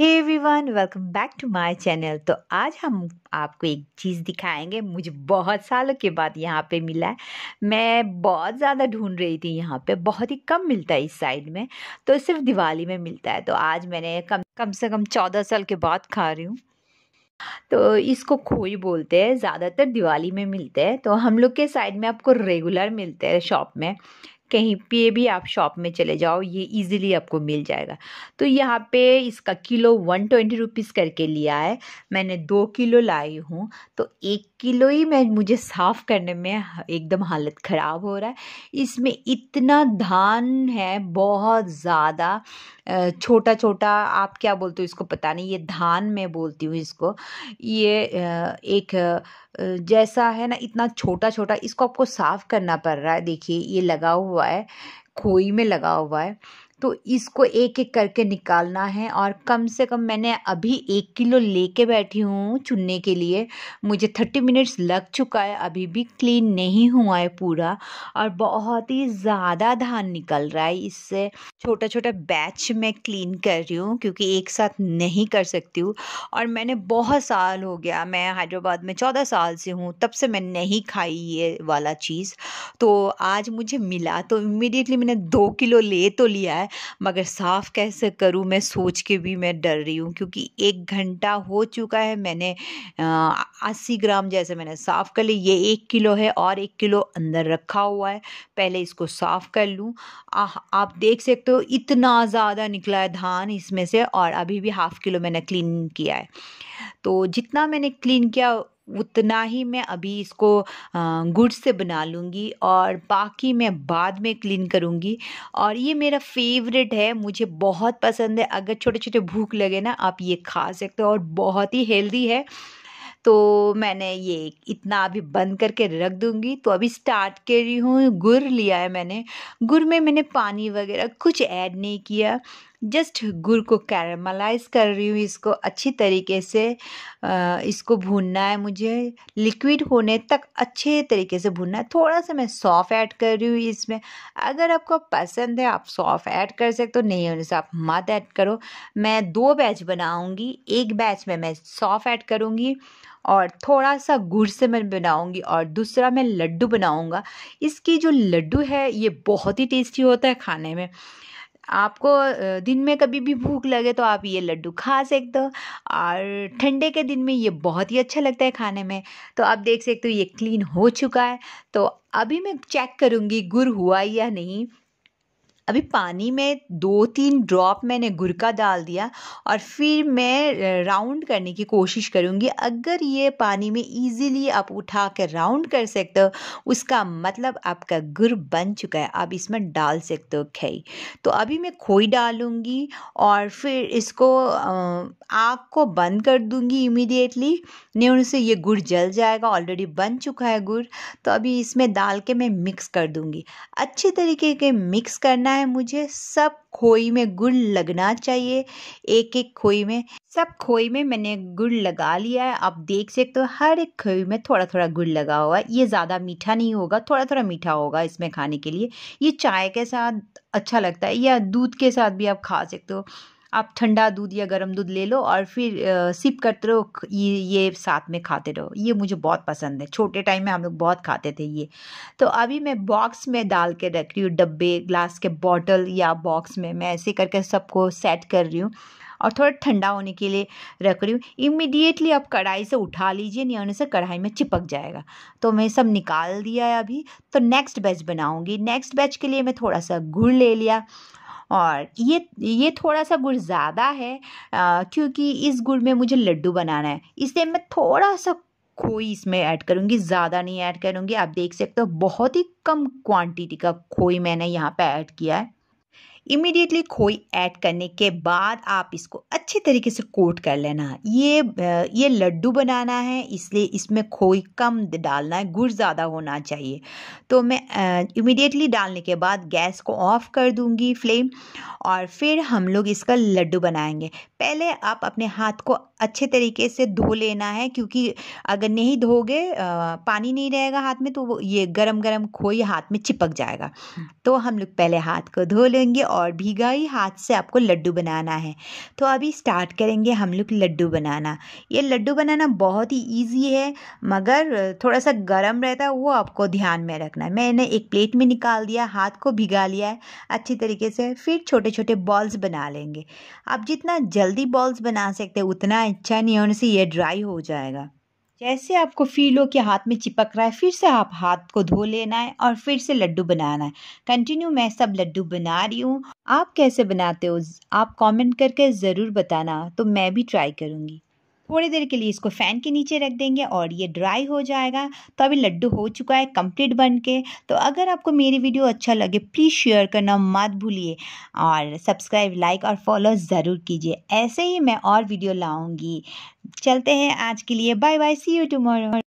Hey everyone welcome back to my channel तो आज हम आपको एक चीज़ दिखाएंगे मुझे बहुत सालों के बाद यहाँ पे मिला है मैं बहुत ज़्यादा ढूंढ रही थी यहाँ पे बहुत ही कम मिलता है इस साइड में तो सिर्फ दिवाली में मिलता है तो आज मैंने कम कम से कम चौदह साल के बाद खा रही हूँ तो इसको खोई बोलते हैं ज़्यादातर दिवाली में मिलते हैं तो हम लोग के साइड में आपको रेगुलर मिलते हैं शॉप में कहीं पे भी आप शॉप में चले जाओ ये इजीली आपको मिल जाएगा तो यहाँ पे इसका किलो वन ट्वेंटी रुपीज़ करके लिया है मैंने दो किलो लाई हूँ तो एक किलो ही मैं मुझे साफ़ करने में एकदम हालत ख़राब हो रहा है इसमें इतना धान है बहुत ज़्यादा छोटा छोटा आप क्या बोलते हो इसको पता नहीं ये धान मैं बोलती हूँ इसको ये एक जैसा है ना इतना छोटा छोटा इसको आपको साफ़ करना पड़ रहा है देखिए ये लगा हुआ है खोई में लगा हुआ है तो इसको एक एक करके निकालना है और कम से कम मैंने अभी एक किलो लेके बैठी हूँ चुनने के लिए मुझे थर्टी मिनट्स लग चुका है अभी भी क्लीन नहीं हुआ है पूरा और बहुत ही ज़्यादा धान निकल रहा है इससे छोटा छोटा बैच मैं क्लीन कर रही हूँ क्योंकि एक साथ नहीं कर सकती हूँ और मैंने बहुत साल हो गया मैं हैदराबाद में चौदह साल से हूँ तब से मैं नहीं खाई ये वाला चीज़ तो आज मुझे मिला तो इमिडिएटली मैंने दो किलो ले तो लिया है मगर साफ़ कैसे करूँ मैं सोच के भी मैं डर रही हूँ क्योंकि एक घंटा हो चुका है मैंने अस्सी ग्राम जैसे मैंने साफ़ कर ली ये एक किलो है और एक किलो अंदर रखा हुआ है पहले इसको साफ़ कर लूँ आप देख सकते हो इतना ज़्यादा निकला है धान इसमें से और अभी भी हाफ़ किलो मैंने क्लीन किया है तो जितना मैंने क्लीन किया उतना ही मैं अभी इसको गुड़ से बना लूँगी और बाकी मैं बाद में क्लीन करूँगी और ये मेरा फेवरेट है मुझे बहुत पसंद है अगर छोटे छोटे भूख लगे ना आप ये खा सकते हो और बहुत ही हेल्दी है तो मैंने ये इतना अभी बंद करके रख दूँगी तो अभी स्टार्ट कर रही हूँ गुड़ लिया है मैंने गुड़ में मैंने पानी वगैरह कुछ ऐड नहीं किया जस्ट गुड़ को कैरमलाइज कर रही हूँ इसको अच्छी तरीके से इसको भूनना है मुझे लिक्विड होने तक अच्छे तरीके से भूनना है थोड़ा सा मैं सौफ़ ऐड कर रही हूँ इसमें अगर आपको पसंद है आप सौफ़ ऐड कर सकते हो नहीं होने से आप मत ऐड करो मैं दो बैच बनाऊँगी एक बैच में मैं सौफ़ ऐड करूँगी और थोड़ा सा गुड़ से मैं बनाऊंगी और दूसरा मैं लड्डू बनाऊंगा इसकी जो लड्डू है ये बहुत ही टेस्टी होता है खाने में आपको दिन में कभी भी भूख लगे तो आप ये लड्डू खा सकते हो और ठंडे के दिन में ये बहुत ही अच्छा लगता है खाने में तो आप देख सकते हो ये क्लीन हो चुका है तो अभी मैं चेक करूँगी गुड़ हुआ या नहीं अभी पानी में दो तीन ड्रॉप मैंने गुड़ का डाल दिया और फिर मैं राउंड करने की कोशिश करूँगी अगर ये पानी में ईजीली आप उठा कर राउंड कर सकते हो उसका मतलब आपका गुड़ बन चुका है आप इसमें डाल सकते हो खई तो अभी मैं खोई डालूँगी और फिर इसको आग को बंद कर दूँगी इमिडिएटली नहीं से ये गुड़ जल जाएगा ऑलरेडी बन चुका है गुड़ तो अभी इसमें डाल के मैं मिक्स कर दूँगी अच्छे तरीके के मिक्स करना है है मुझे सब खोई में गुड़ लगना चाहिए एक एक खोई में सब खोई में मैंने गुड़ लगा लिया है आप देख सकते हो हर एक खोई में थोड़ा थोड़ा गुड़ लगा हुआ है ये ज़्यादा मीठा नहीं होगा थोड़ा थोड़ा मीठा होगा इसमें खाने के लिए ये चाय के साथ अच्छा लगता है या दूध के साथ भी आप खा सकते हो आप ठंडा दूध या गर्म दूध ले लो और फिर सिप करते रहो ये ये साथ में खाते रहो ये मुझे बहुत पसंद है छोटे टाइम में हम लोग बहुत खाते थे ये तो अभी मैं बॉक्स में डाल के रख रही हूँ डब्बे ग्लास के बॉटल या बॉक्स में मैं ऐसे करके सबको सेट कर रही हूँ और थोड़ा ठंडा होने के लिए रख रही हूँ इमिडिएटली आप कढ़ाई से उठा लीजिए नहीं होने से कढ़ाई में चिपक जाएगा तो मैं सब निकाल दिया है अभी तो नेक्स्ट बैच बनाऊँगी नेक्स्ट बैच के लिए मैं थोड़ा सा गुड़ ले लिया और ये ये थोड़ा सा गुड़ ज़्यादा है आ, क्योंकि इस गुड़ में मुझे लड्डू बनाना है इसलिए मैं थोड़ा सा खोई इसमें ऐड करूँगी ज़्यादा नहीं ऐड करूँगी आप देख सकते हो बहुत ही कम क्वांटिटी का खोई मैंने यहाँ पे ऐड किया है इमिडिएटली खोई ऐड करने के बाद आप इसको अच्छे तरीके से कोट कर लेना ये ये लड्डू बनाना है इसलिए इसमें खोई कम डालना है गुड़ ज़्यादा होना चाहिए तो मैं इमीडिएटली डालने के बाद गैस को ऑफ़ कर दूँगी फ्लेम और फिर हम लोग इसका लड्डू बनाएंगे पहले आप अपने हाथ को अच्छे तरीके से धो लेना है क्योंकि अगर नहीं धोगे पानी नहीं रहेगा हाथ में तो ये गरम गरम खोई हाथ में चिपक जाएगा हम्म। तो हम लोग पहले हाथ को धो लेंगे और और भीगा ही हाथ से आपको लड्डू बनाना है तो अभी स्टार्ट करेंगे हम लोग लड्डू बनाना ये लड्डू बनाना बहुत ही ईजी है मगर थोड़ा सा गर्म रहता है वो आपको ध्यान में रखना है मैंने एक प्लेट में निकाल दिया हाथ को भिगा लिया है अच्छी तरीके से फिर छोटे छोटे बॉल्स बना लेंगे आप जितना जल्दी बॉल्स बना सकते उतना अच्छा नहीं होने से ये ड्राई हो जाएगा जैसे आपको फील हो कि हाथ में चिपक रहा है फिर से आप हाथ को धो लेना है और फिर से लड्डू बनाना है कंटिन्यू मैं सब लड्डू बना रही हूँ आप कैसे बनाते हो आप कमेंट करके ज़रूर बताना तो मैं भी ट्राई करूँगी थोड़ी देर के लिए इसको फ़ैन के नीचे रख देंगे और ये ड्राई हो जाएगा तो अभी लड्डू हो चुका है कंप्लीट बन के तो अगर आपको मेरी वीडियो अच्छा लगे प्लीज़ शेयर करना मत भूलिए और सब्सक्राइब लाइक और फॉलो ज़रूर कीजिए ऐसे ही मैं और वीडियो लाऊँगी चलते हैं आज के लिए bye bye see you tomorrow